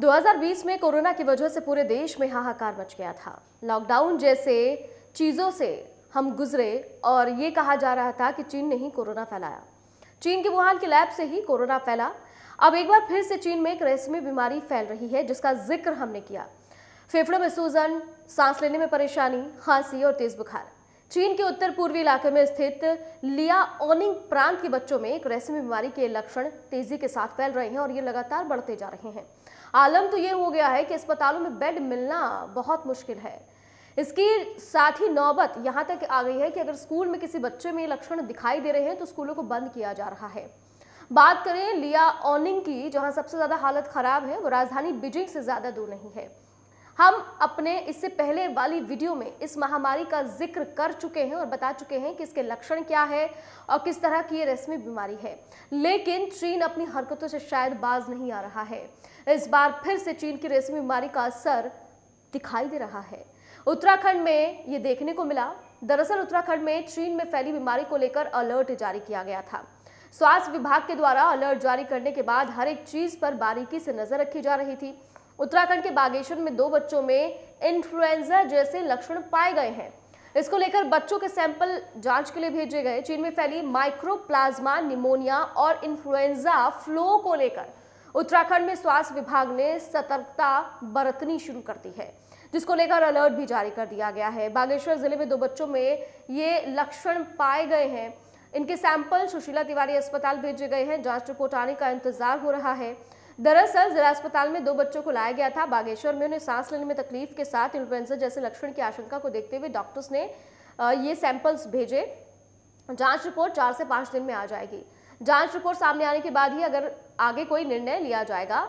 2020 में कोरोना की वजह से पूरे देश में हाहाकार मच गया था लॉकडाउन जैसे चीज़ों से हम गुजरे और ये कहा जा रहा था कि चीन ने ही कोरोना फैलाया चीन के वुहान के लैब से ही कोरोना फैला अब एक बार फिर से चीन में एक रेसमी बीमारी फैल रही है जिसका जिक्र हमने किया फेफड़ों में सूजन सांस लेने में परेशानी खांसी और तेज बुखार चीन के उत्तर पूर्वी इलाके में स्थित लिया ओनिंग प्रांत के बच्चों में एक रेसमी बीमारी के लक्षण तेजी के साथ फैल रहे हैं और ये लगातार बढ़ते जा रहे हैं आलम तो ये हो गया है कि अस्पतालों में बेड मिलना बहुत मुश्किल है इसकी साथ ही नौबत यहाँ तक आ गई है कि अगर स्कूल में किसी बच्चे में लक्षण दिखाई दे रहे हैं तो स्कूलों को बंद किया जा रहा है बात करें लिया ओनिंग की जहाँ सबसे ज़्यादा हालत खराब है वो राजधानी बीजिंग से ज़्यादा दूर नहीं है हम अपने इससे पहले वाली वीडियो में इस महामारी का जिक्र कर चुके हैं और बता चुके हैं कि इसके लक्षण क्या है और किस तरह की ये रेशमी बीमारी है लेकिन चीन अपनी हरकतों से शायद बाज नहीं आ रहा है इस बार फिर से चीन की रेशमी बीमारी का असर दिखाई दे रहा है उत्तराखंड में ये देखने को मिला दरअसल उत्तराखंड में चीन में फैली बीमारी को लेकर अलर्ट जारी किया गया था स्वास्थ्य विभाग के द्वारा अलर्ट जारी करने के बाद हर एक चीज पर बारीकी से नजर रखी जा रही थी उत्तराखंड के बागेश्वर में दो बच्चों में इन्फ्लुएंजा जैसे लक्षण पाए गए हैं इसको लेकर बच्चों के सैंपल जांच के लिए भेजे गए चीन में फैली माइक्रो प्लाज्मा निमोनिया और इन्फ्लुएंजा फ्लो को लेकर उत्तराखंड में स्वास्थ्य विभाग ने सतर्कता बरतनी शुरू कर दी है जिसको लेकर अलर्ट भी जारी कर दिया गया है बागेश्वर जिले में दो बच्चों में ये लक्षण पाए गए हैं इनके सैंपल सुशीला तिवारी अस्पताल भेजे गए हैं जांच रिपोर्ट आने का इंतजार हो रहा है दरअसल जिला अस्पताल में दो बच्चों को लाया गया था बागेश्वर में उन्हें सांस लेने में तकलीफ के साथ इन्फ्लुएंजा जैसे लक्षण की आशंका को देखते हुए डॉक्टर्स ने ये सैंपल्स भेजे जांच रिपोर्ट चार से पाँच दिन में आ जाएगी जांच रिपोर्ट सामने आने के बाद ही अगर आगे कोई निर्णय लिया जाएगा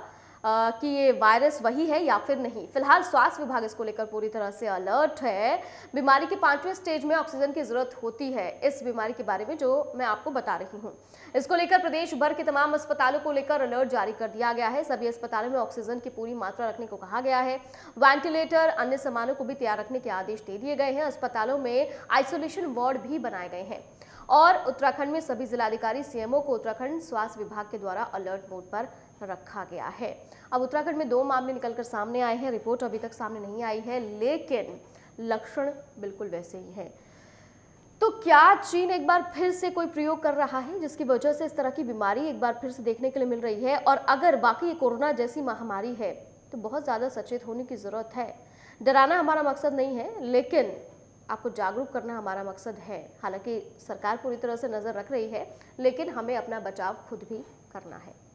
कि ये वायरस वही है या फिर नहीं फिलहाल स्वास्थ्य विभाग इसको लेकर पूरी तरह से अलर्ट है बीमारी के पांचवें स्टेज में ऑक्सीजन की जरूरत होती है इस बीमारी के बारे में जो मैं आपको बता रही हूँ इसको लेकर प्रदेश भर के तमाम अस्पतालों को लेकर अलर्ट जारी कर दिया गया है सभी अस्पतालों में ऑक्सीजन की पूरी मात्रा रखने को कहा गया है वेंटिलेटर अन्य सामानों को भी तैयार रखने के आदेश दे दिए गए हैं अस्पतालों में आइसोलेशन वार्ड भी बनाए गए हैं और उत्तराखंड में सभी जिलाधिकारी सीएमओ को उत्तराखंड स्वास्थ्य विभाग के द्वारा अलर्ट मोड पर रखा गया है अब उत्तराखंड में दो मामले निकलकर सामने आए हैं रिपोर्ट अभी तक सामने नहीं आई है लेकिन लक्षण बिल्कुल वैसे ही है तो क्या चीन एक बार फिर से कोई प्रयोग कर रहा है जिसकी वजह से इस तरह की बीमारी एक बार फिर से देखने के लिए मिल रही है और अगर बाकी कोरोना जैसी महामारी है तो बहुत ज़्यादा सचेत होने की ज़रूरत है डराना हमारा मकसद नहीं है लेकिन आपको जागरूक करना हमारा मकसद है हालांकि सरकार पूरी तरह से नज़र रख रही है लेकिन हमें अपना बचाव खुद भी करना है